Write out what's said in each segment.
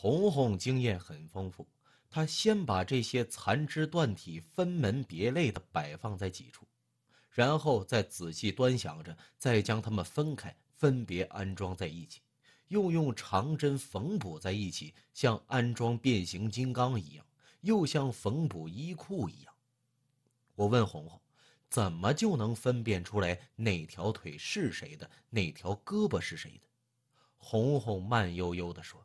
红红经验很丰富，她先把这些残肢断体分门别类的摆放在几处，然后再仔细端详着，再将它们分开，分别安装在一起，又用长针缝补在一起，像安装变形金刚一样，又像缝补衣裤一样。我问红红，怎么就能分辨出来哪条腿是谁的，哪条胳膊是谁的？红红慢悠悠地说。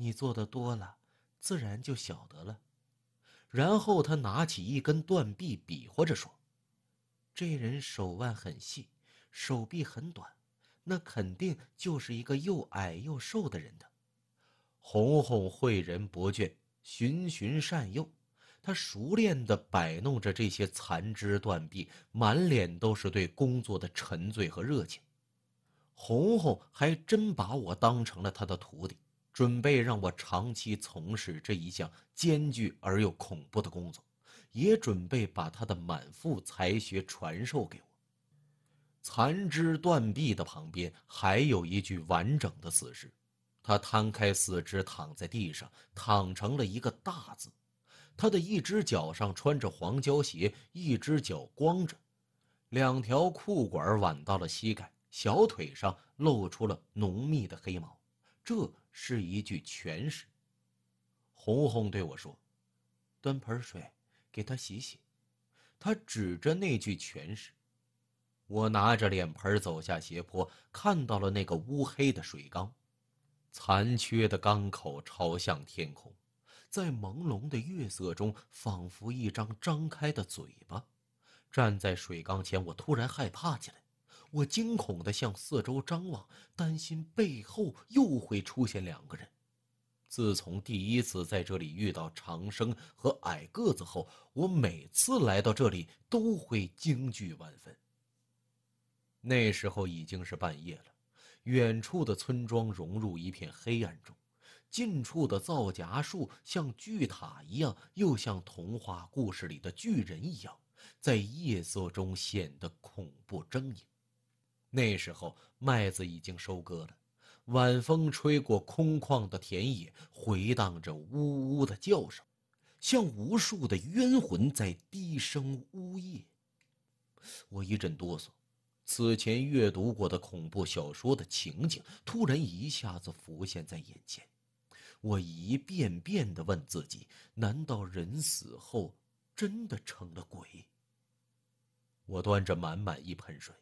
你做的多了，自然就晓得了。然后他拿起一根断臂比划着说：“这人手腕很细，手臂很短，那肯定就是一个又矮又瘦的人的。”红红诲人不倦，循循善诱，他熟练地摆弄着这些残肢断臂，满脸都是对工作的沉醉和热情。红红还真把我当成了他的徒弟。准备让我长期从事这一项艰巨而又恐怖的工作，也准备把他的满腹才学传授给我。残肢断臂的旁边还有一具完整的死尸，他摊开四肢躺在地上，躺成了一个大字。他的一只脚上穿着黄胶鞋，一只脚光着，两条裤管挽到了膝盖，小腿上露出了浓密的黑毛。这。是一具全尸。红红对我说：“端盆水，给他洗洗。”他指着那具全尸。我拿着脸盆走下斜坡，看到了那个乌黑的水缸，残缺的缸口朝向天空，在朦胧的月色中，仿佛一张张开的嘴巴。站在水缸前，我突然害怕起来。我惊恐的向四周张望，担心背后又会出现两个人。自从第一次在这里遇到长生和矮个子后，我每次来到这里都会惊惧万分。那时候已经是半夜了，远处的村庄融入一片黑暗中，近处的皂荚树像巨塔一样，又像童话故事里的巨人一样，在夜色中显得恐怖狰狞。那时候麦子已经收割了，晚风吹过空旷的田野，回荡着呜呜的叫声，像无数的冤魂在低声呜咽。我一阵哆嗦，此前阅读过的恐怖小说的情景突然一下子浮现在眼前。我一遍遍地问自己：难道人死后真的成了鬼？我端着满满一盆水。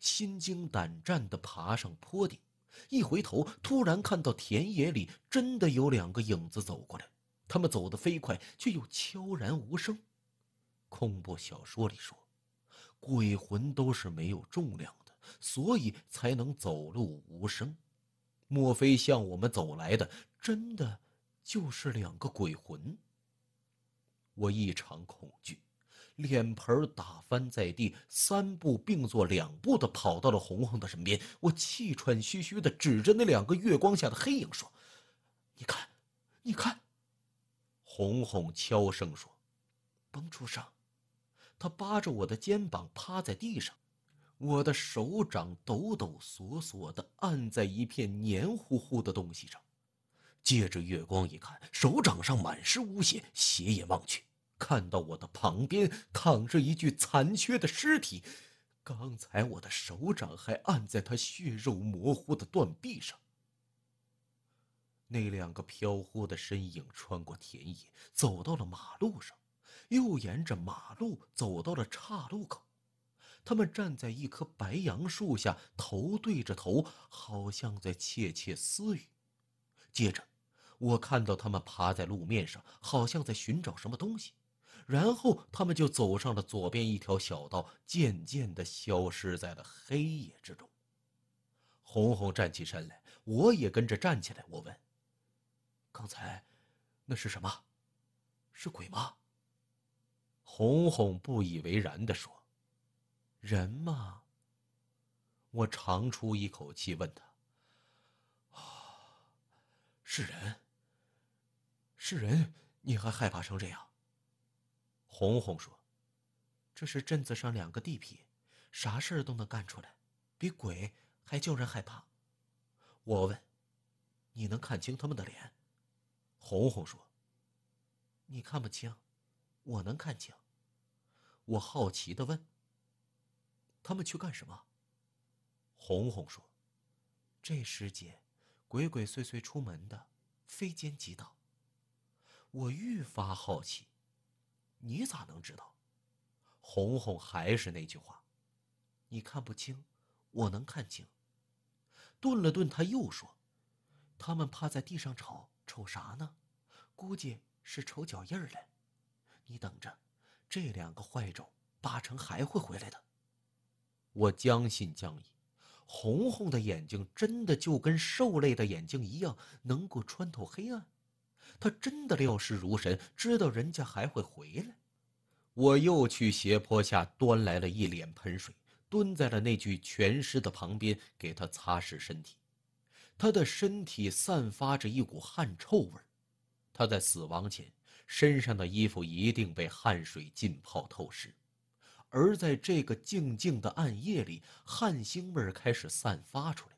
心惊胆战地爬上坡顶，一回头，突然看到田野里真的有两个影子走过来。他们走得飞快，却又悄然无声。恐怖小说里说，鬼魂都是没有重量的，所以才能走路无声。莫非向我们走来的真的就是两个鬼魂？我异常恐惧。脸盆打翻在地，三步并作两步的跑到了红红的身边。我气喘吁吁的指着那两个月光下的黑影说：“你看，你看。”红红悄声说：“甭出声。”他扒着我的肩膀趴在地上，我的手掌抖抖索索的按在一片黏糊糊的东西上，借着月光一看，手掌上满是污血，斜眼望去。看到我的旁边躺着一具残缺的尸体，刚才我的手掌还按在他血肉模糊的断臂上。那两个飘忽的身影穿过田野，走到了马路上，又沿着马路走到了岔路口。他们站在一棵白杨树下，头对着头，好像在窃窃私语。接着，我看到他们趴在路面上，好像在寻找什么东西。然后他们就走上了左边一条小道，渐渐的消失在了黑夜之中。红红站起身来，我也跟着站起来。我问：“刚才那是什么？是鬼吗？”红红不以为然地说：“人嘛。”我长出一口气，问他：“是人？是人？你还害怕成这样？”红红说：“这是镇子上两个地痞，啥事儿都能干出来，比鬼还叫人害怕。”我问：“你能看清他们的脸？”红红说：“你看不清，我能看清。”我好奇的问：“他们去干什么？”红红说：“这时间，鬼鬼祟祟出门的，非奸即盗。”我愈发好奇。你咋能知道？红红还是那句话：“你看不清，我能看清。”顿了顿，他又说：“他们趴在地上瞅瞅啥呢？估计是瞅脚印儿嘞。你等着，这两个坏种八成还会回来的。”我将信将疑，红红的眼睛真的就跟兽类的眼睛一样，能够穿透黑暗。他真的料事如神，知道人家还会回来。我又去斜坡下端来了一脸盆水，蹲在了那具全尸的旁边，给他擦拭身体。他的身体散发着一股汗臭味他在死亡前，身上的衣服一定被汗水浸泡透湿。而在这个静静的暗夜里，汗腥味开始散发出来。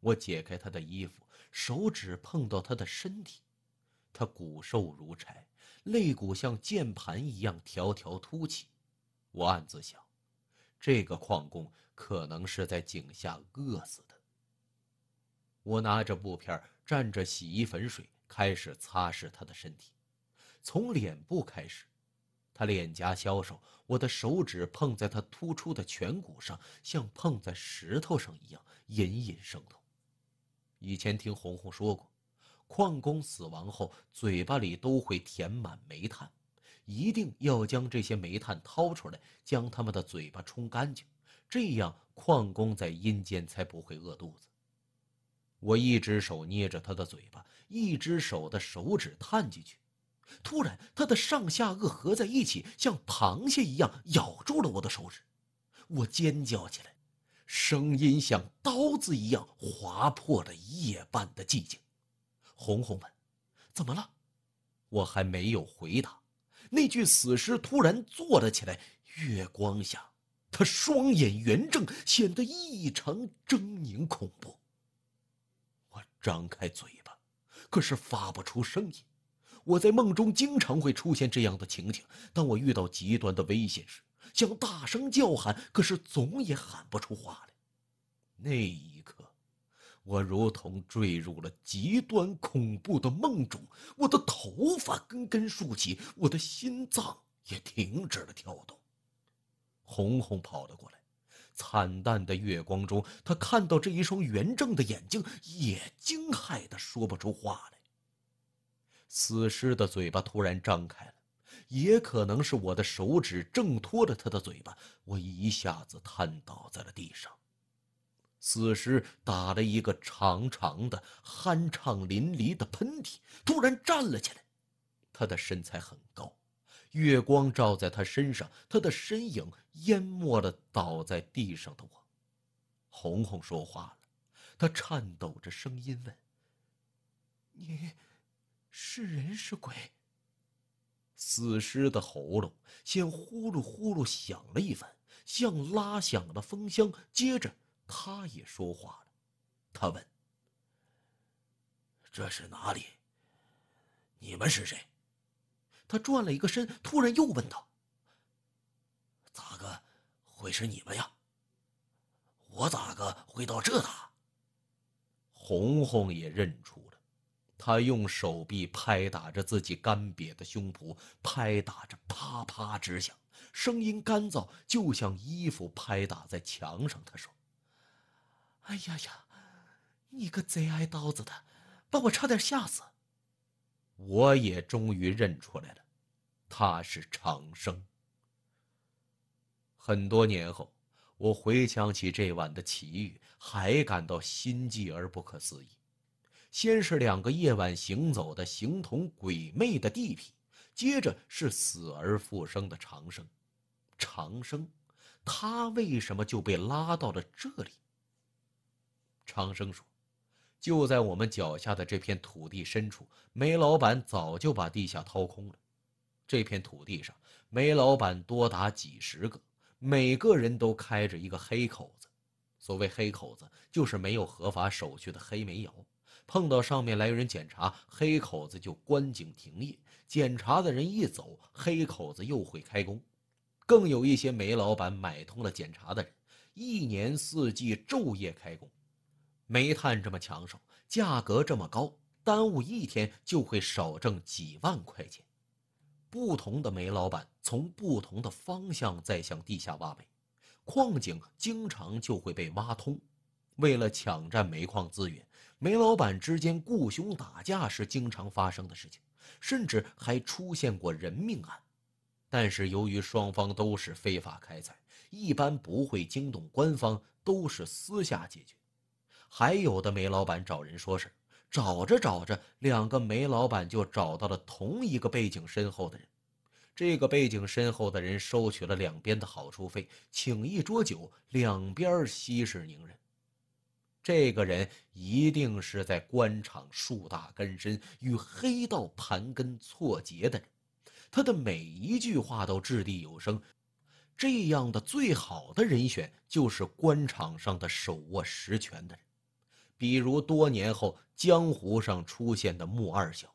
我解开他的衣服，手指碰到他的身体。他骨瘦如柴，肋骨像键盘一样条条凸起。我暗自想，这个矿工可能是在井下饿死的。我拿着布片，蘸着洗衣粉水，开始擦拭他的身体，从脸部开始。他脸颊消瘦，我的手指碰在他突出的颧骨上，像碰在石头上一样，隐隐生痛。以前听红红说过。矿工死亡后，嘴巴里都会填满煤炭，一定要将这些煤炭掏出来，将他们的嘴巴冲干净，这样矿工在阴间才不会饿肚子。我一只手捏着他的嘴巴，一只手的手指探进去，突然，他的上下颚合在一起，像螃蟹一样咬住了我的手指。我尖叫起来，声音像刀子一样划破了夜半的寂静。红红问：“怎么了？”我还没有回答，那具死尸突然坐了起来。月光下，他双眼圆睁，显得异常狰狞恐怖。我张开嘴巴，可是发不出声音。我在梦中经常会出现这样的情景：当我遇到极端的危险时，想大声叫喊，可是总也喊不出话来。那……一我如同坠入了极端恐怖的梦中，我的头发根根竖起，我的心脏也停止了跳动。红红跑了过来，惨淡的月光中，她看到这一双圆睁的眼睛，也惊骇的说不出话来。死尸的嘴巴突然张开了，也可能是我的手指挣脱了他的嘴巴，我一下子瘫倒在了地上。死尸打了一个长长的、酣畅淋漓的喷嚏，突然站了起来。他的身材很高，月光照在他身上，他的身影淹没了倒在地上的我。红红说话了，他颤抖着声音问：“你是人是鬼？”死尸的喉咙先呼噜呼噜响了一番，像拉响了风箱，接着。他也说话了，他问：“这是哪里？你们是谁？”他转了一个身，突然又问道：“咋个会是你们呀？我咋个会到这的？”红红也认出了，他用手臂拍打着自己干瘪的胸脯，拍打着啪啪直响，声音干燥，就像衣服拍打在墙上。他说。哎呀呀，你个贼挨刀子的，把我差点吓死！我也终于认出来了，他是长生。很多年后，我回想起这晚的奇遇，还感到心悸而不可思议。先是两个夜晚行走的形同鬼魅的地痞，接着是死而复生的长生。长生，他为什么就被拉到了这里？长生说：“就在我们脚下的这片土地深处，煤老板早就把地下掏空了。这片土地上，煤老板多达几十个，每个人都开着一个黑口子。所谓黑口子，就是没有合法手续的黑煤窑。碰到上面来人检查，黑口子就关井停业；检查的人一走，黑口子又会开工。更有一些煤老板买通了检查的人，一年四季昼夜开工。”煤炭这么抢手，价格这么高，耽误一天就会少挣几万块钱。不同的煤老板从不同的方向在向地下挖煤，矿井经常就会被挖通。为了抢占煤矿资源，煤老板之间雇凶打架是经常发生的事情，甚至还出现过人命案。但是由于双方都是非法开采，一般不会惊动官方，都是私下解决。还有的煤老板找人说事找着找着，两个煤老板就找到了同一个背景深厚的人。这个背景深厚的人收取了两边的好处费，请一桌酒，两边息事宁人。这个人一定是在官场树大根深、与黑道盘根错节的人。他的每一句话都掷地有声。这样的最好的人选就是官场上的手握实权的人。比如多年后江湖上出现的穆二小，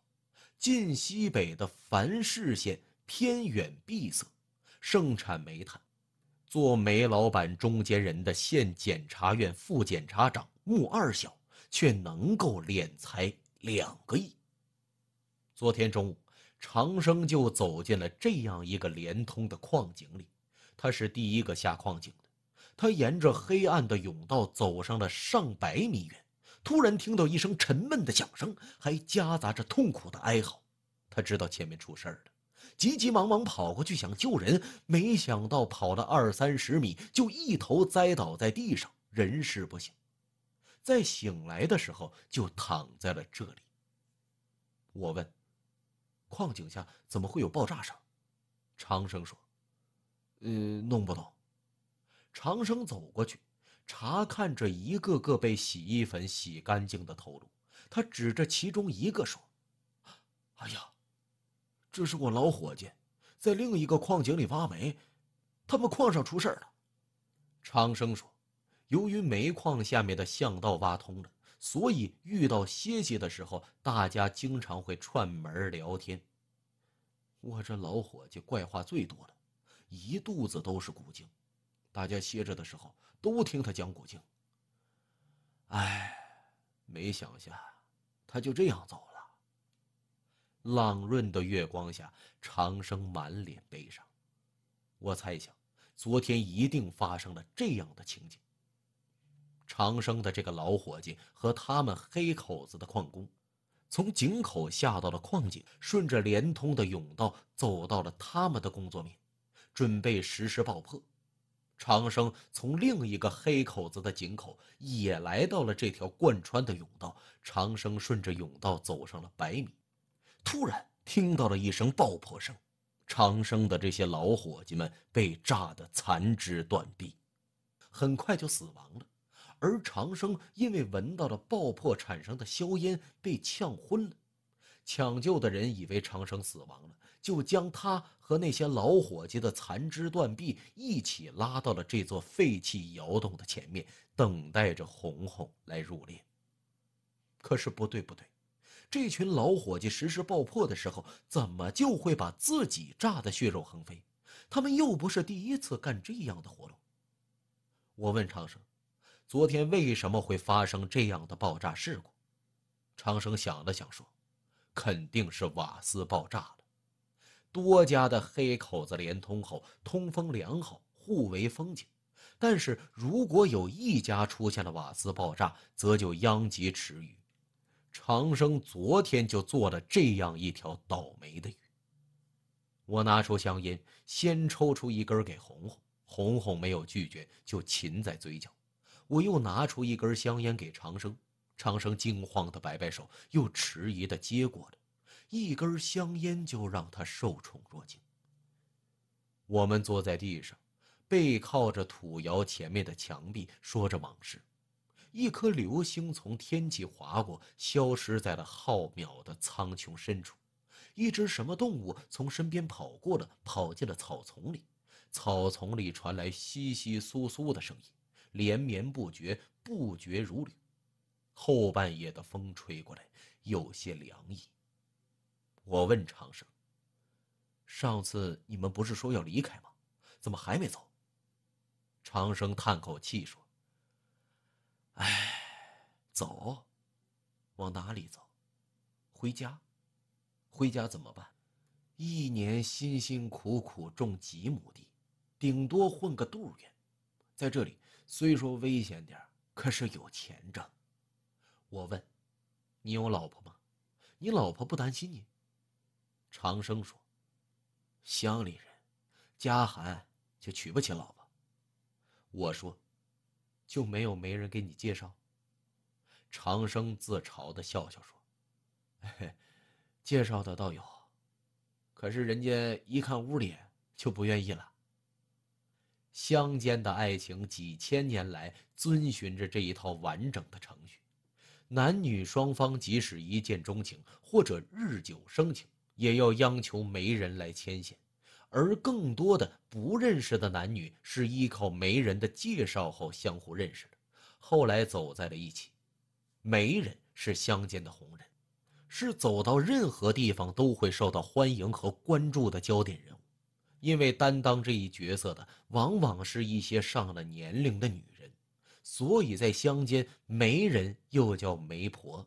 晋西北的繁氏县偏远闭塞，盛产煤炭，做煤老板中间人的县检察院副检察长穆二小却能够敛财两个亿。昨天中午，长生就走进了这样一个连通的矿井里，他是第一个下矿井的，他沿着黑暗的甬道走上了上百米远。突然听到一声沉闷的响声，还夹杂着痛苦的哀嚎。他知道前面出事了，急急忙忙跑过去想救人，没想到跑了二三十米就一头栽倒在地上，人事不省。在醒来的时候就躺在了这里。我问：“矿井下怎么会有爆炸声？”长生说：“呃，弄不懂。”长生走过去。查看着一个个被洗衣粉洗干净的头颅，他指着其中一个说：“哎呀，这是我老伙计，在另一个矿井里挖煤，他们矿上出事了。”长生说：“由于煤矿下面的巷道挖通了，所以遇到歇歇的时候，大家经常会串门聊天。我这老伙计怪话最多了，一肚子都是古井，大家歇着的时候。”都听他讲古经。哎，没想下，他就这样走了。朗润的月光下，长生满脸悲伤。我猜想，昨天一定发生了这样的情景：长生的这个老伙计和他们黑口子的矿工，从井口下到了矿井，顺着连通的甬道走到了他们的工作面，准备实施爆破。长生从另一个黑口子的井口也来到了这条贯穿的甬道。长生顺着甬道走上了百米，突然听到了一声爆破声。长生的这些老伙计们被炸得残肢断臂，很快就死亡了。而长生因为闻到了爆破产生的硝烟，被呛昏了。抢救的人以为长生死亡了。就将他和那些老伙计的残肢断臂一起拉到了这座废弃窑洞的前面，等待着红红来入殓。可是不对，不对，这群老伙计实施爆破的时候，怎么就会把自己炸得血肉横飞？他们又不是第一次干这样的活动。我问长生：“昨天为什么会发生这样的爆炸事故？”长生想了想说：“肯定是瓦斯爆炸。”多家的黑口子连通后，通风良好，互为风景。但是如果有一家出现了瓦斯爆炸，则就殃及池鱼。长生昨天就做了这样一条倒霉的鱼。我拿出香烟，先抽出一根给红红，红红没有拒绝，就噙在嘴角。我又拿出一根香烟给长生，长生惊慌的摆摆手，又迟疑的接过了。一根香烟就让他受宠若惊。我们坐在地上，背靠着土窑前面的墙壁，说着往事。一颗流星从天际划过，消失在了浩渺的苍穹深处。一只什么动物从身边跑过了，跑进了草丛里。草丛里传来窸窸窣窣的声音，连绵不绝，不绝如缕。后半夜的风吹过来，有些凉意。我问长生：“上次你们不是说要离开吗？怎么还没走？”长生叹口气说：“哎，走，往哪里走？回家。回家怎么办？一年辛辛苦苦种几亩地，顶多混个度圆，在这里虽说危险点，可是有钱挣。”我问：“你有老婆吗？你老婆不担心你？”长生说：“乡里人，家寒就娶不起老婆。”我说：“就没有媒人给你介绍？”长生自嘲的笑笑说：“ 介绍的倒有，可是人家一看屋里就不愿意了。”乡间的爱情几千年来遵循着这一套完整的程序，男女双方即使一见钟情或者日久生情。也要央求媒人来牵线，而更多的不认识的男女是依靠媒人的介绍后相互认识的，后来走在了一起。媒人是乡间的红人，是走到任何地方都会受到欢迎和关注的焦点人物，因为担当这一角色的往往是一些上了年龄的女人，所以在乡间，媒人又叫媒婆。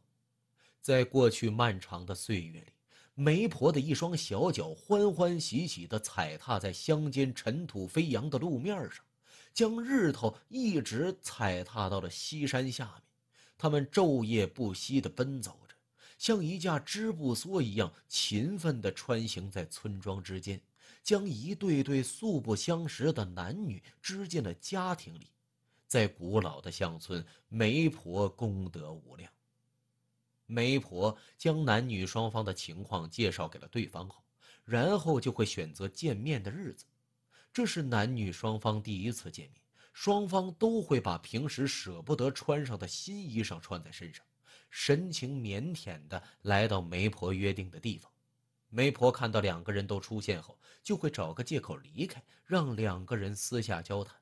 在过去漫长的岁月里。媒婆的一双小脚欢欢喜喜地踩踏在乡间尘土飞扬的路面上，将日头一直踩踏到了西山下面。他们昼夜不息地奔走着，像一架织布梭一样勤奋地穿行在村庄之间，将一对对素不相识的男女织进了家庭里。在古老的乡村，媒婆功德无量。媒婆将男女双方的情况介绍给了对方后，然后就会选择见面的日子。这是男女双方第一次见面，双方都会把平时舍不得穿上的新衣裳穿在身上，神情腼腆的来到媒婆约定的地方。媒婆看到两个人都出现后，就会找个借口离开，让两个人私下交谈。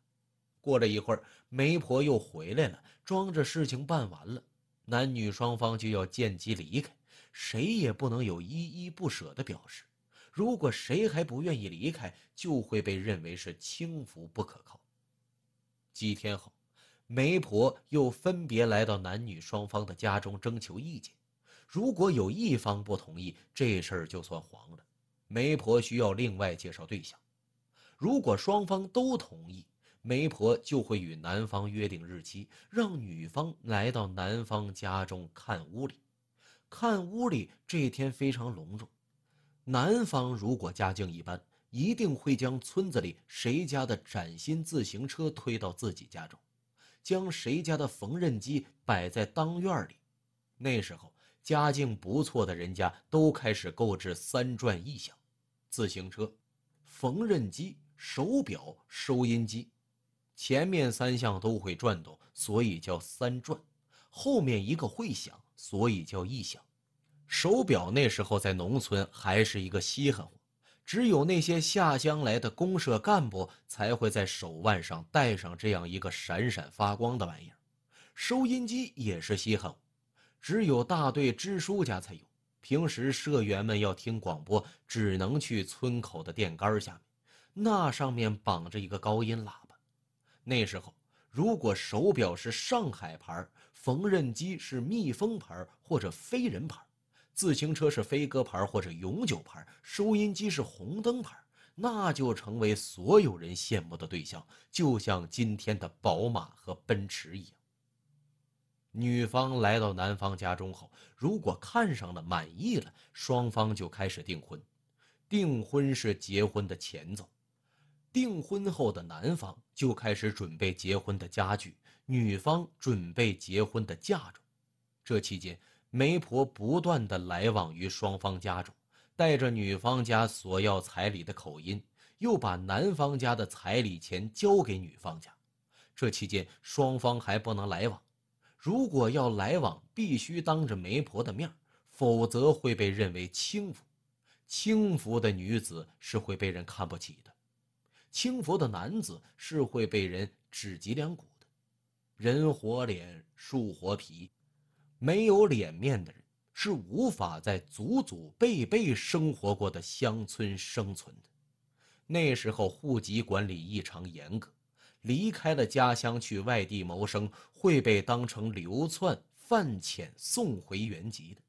过了一会儿，媒婆又回来了，装着事情办完了。男女双方就要见机离开，谁也不能有依依不舍的表示。如果谁还不愿意离开，就会被认为是轻浮不可靠。几天后，媒婆又分别来到男女双方的家中征求意见。如果有一方不同意，这事儿就算黄了。媒婆需要另外介绍对象。如果双方都同意，媒婆就会与男方约定日期，让女方来到男方家中看屋里。看屋里这天非常隆重。男方如果家境一般，一定会将村子里谁家的崭新自行车推到自己家中，将谁家的缝纫机摆在当院里。那时候，家境不错的人家都开始购置三转一响：自行车、缝纫机、手表、收音机。前面三项都会转动，所以叫三转；后面一个会响，所以叫一响。手表那时候在农村还是一个稀罕物，只有那些下乡来的公社干部才会在手腕上戴上这样一个闪闪发光的玩意儿。收音机也是稀罕物，只有大队支书家才有。平时社员们要听广播，只能去村口的电杆下面，那上面绑着一个高音喇叭。那时候，如果手表是上海牌，缝纫机是蜜蜂牌或者飞人牌，自行车是飞鸽牌或者永久牌，收音机是红灯牌，那就成为所有人羡慕的对象，就像今天的宝马和奔驰一样。女方来到男方家中后，如果看上了、满意了，双方就开始订婚，订婚是结婚的前奏。订婚后的男方就开始准备结婚的家具，女方准备结婚的嫁妆。这期间，媒婆不断的来往于双方家中，带着女方家索要彩礼的口音，又把男方家的彩礼钱交给女方家。这期间，双方还不能来往。如果要来往，必须当着媒婆的面，否则会被认为轻浮。轻浮的女子是会被人看不起的。轻浮的男子是会被人指脊梁骨的。人活脸，树活皮，没有脸面的人是无法在祖祖辈辈生活过的乡村生存的。那时候户籍管理异常严格，离开了家乡去外地谋生会被当成流窜犯遣送回原籍的。